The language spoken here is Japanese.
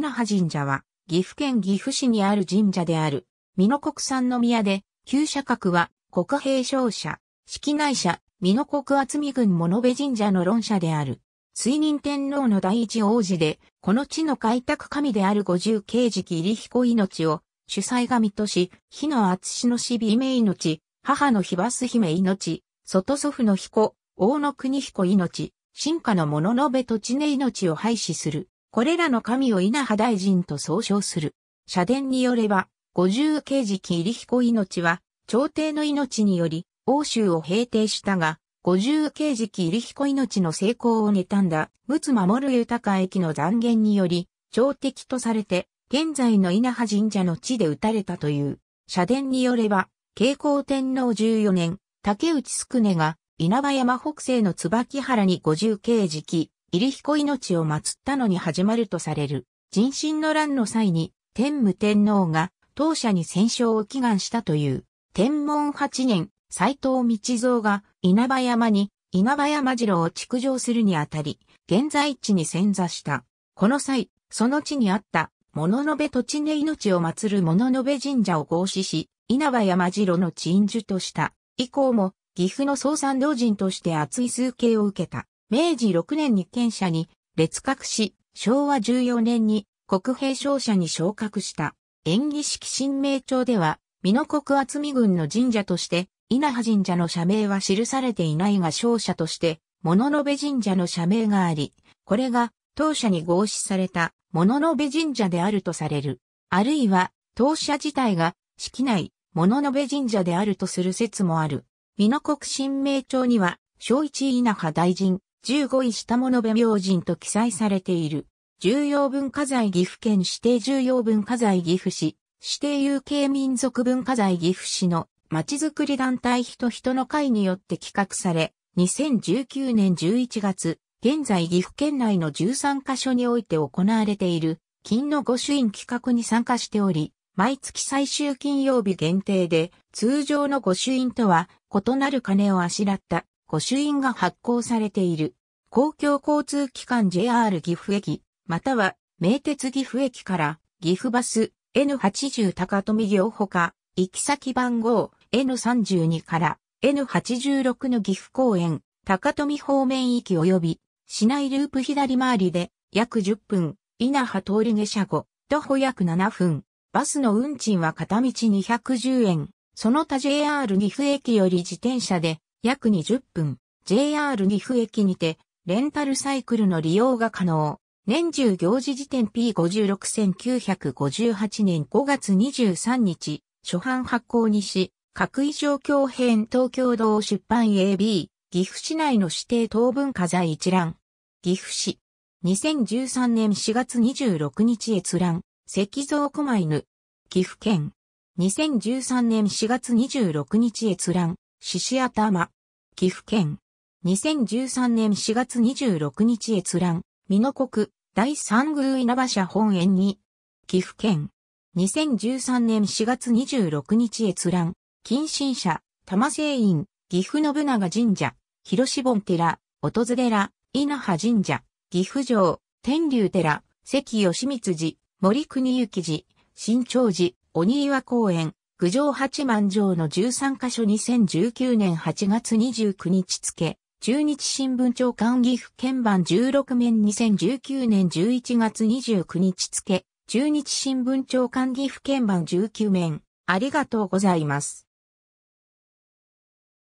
稲葉神社は、岐阜県岐阜市にある神社である。美濃国産の宮で、旧社格は、国兵商社、式内社、美濃国厚見郡物部神社の論社である。追認天皇の第一王子で、この地の開拓神である五十慶事期入彦命を、主催神とし、日の厚しの死美姫命、母の日バス姫命、外祖父の彦、大野国彦命、進化の物のべ土地根命を廃止する。これらの神を稲葉大臣と総称する。社殿によれば、五十刑事入彦命は、朝廷の命により、欧州を平定したが、五十刑事入彦命の成功を妬んだ、陸守る豊駅の残言により、朝敵とされて、現在の稲葉神社の地で撃たれたという。社殿によれば、慶光天皇十四年、竹内宿根が、稲葉山北西の椿原に五十景時期、入彦命を祀ったのに始まるとされる、人心の乱の際に、天武天皇が当社に戦勝を祈願したという、天文8年、斎藤道蔵が稲葉山に稲葉山城を築城するにあたり、現在地に潜座した。この際、その地にあった、物の部土地根命を祀る物の部神社を合祀し、稲葉山城の鎮守とした。以降も、岐阜の総参道人として厚い崇敬を受けた。明治6年に県社に列閣し、昭和14年に国兵商社に昇格した。演技式新名帳では、美濃国厚見郡の神社として、稲葉神社の社名は記されていないが商社として、物の部神社の社名があり、これが当社に合祀された物の部神社であるとされる。あるいは、当社自体が、式内、物の部神社であるとする説もある。美濃国新名帳には、小一稲葉大臣、15位下物部明神と記載されている。重要文化財岐阜県指定重要文化財岐阜市、指定有形民族文化財岐阜市のちづくり団体人人の会によって企画され、2019年11月、現在岐阜県内の13カ所において行われている、金の御朱印企画に参加しており、毎月最終金曜日限定で、通常の御朱印とは異なる金をあしらった御朱印が発行されている。公共交通機関 JR 岐阜駅、または名鉄岐阜駅から岐阜バス N80 高富行ほか、行き先番号 N32 から N86 の岐阜公園、高富方面行き及び、市内ループ左回りで約10分、稲葉通り下車後、徒歩約7分。バスの運賃は片道210円。その他 JR 岐阜駅より自転車で約20分、JR 岐阜駅にて、レンタルサイクルの利用が可能。年中行事時点 P56958 年5月23日、初版発行にし、各異状況編東京道出版 AB、岐阜市内の指定当文化財一覧。岐阜市。2013年4月26日閲覧。石像狛犬。岐阜県。2013年4月26日閲覧。獅子頭。岐阜県。2013年4月26日閲覧。美濃国、第三宮稲葉社本園に。岐阜県。2013年4月26日閲覧。近親者、玉聖院、岐阜信長神社、広志本寺、音寺、稲葉神社、岐阜城、天竜寺、関義光寺、森国幸寺、新長寺、鬼岩公園、郡上八幡城の13箇所2019年8月29日付、中日新聞長官岐阜県版16面2019年11月29日付、中日新聞長官岐阜県版19面、ありがとうございます。